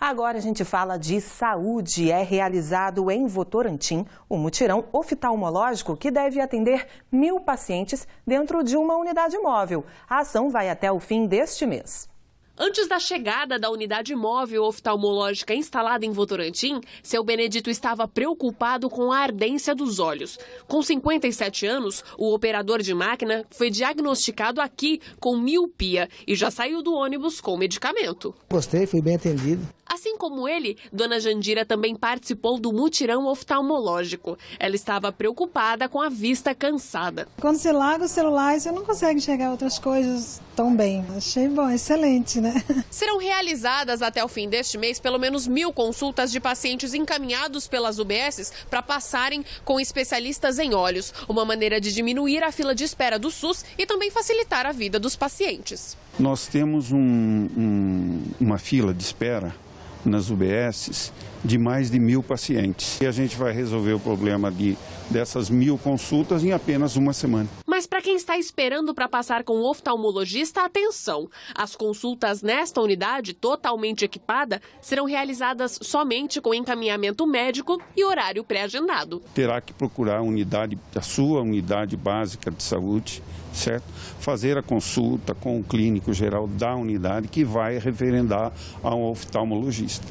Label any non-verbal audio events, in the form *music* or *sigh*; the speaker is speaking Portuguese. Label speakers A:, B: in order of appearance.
A: Agora a gente fala de saúde. É realizado em Votorantim um mutirão oftalmológico que deve atender mil pacientes dentro de uma unidade móvel. A ação vai até o fim deste mês.
B: Antes da chegada da unidade móvel oftalmológica instalada em Votorantim, seu Benedito estava preocupado com a ardência dos olhos. Com 57 anos, o operador de máquina foi diagnosticado aqui com miopia e já saiu do ônibus com medicamento.
A: Gostei, fui bem atendido.
B: Assim como ele, Dona Jandira também participou do mutirão oftalmológico. Ela estava preocupada com a vista cansada.
C: Quando você larga o celular, você não consegue enxergar outras coisas tão bem. Achei bom, excelente, né? né? *laughs*
B: Serão realizadas até o fim deste mês pelo menos mil consultas de pacientes encaminhados pelas UBSs para passarem com especialistas em olhos, Uma maneira de diminuir a fila de espera do SUS e também facilitar a vida dos pacientes.
D: Nós temos um, um, uma fila de espera nas UBSs de mais de mil pacientes. E a gente vai resolver o problema de, dessas mil consultas em apenas uma semana.
B: Mas para quem está esperando para passar com o oftalmologista, atenção! As consultas nesta unidade, totalmente equipada, serão realizadas somente com encaminhamento médico e horário pré-agendado.
D: Terá que procurar a unidade, a sua unidade básica de saúde, certo? Fazer a consulta com o clínico geral da unidade que vai referendar ao oftalmologista.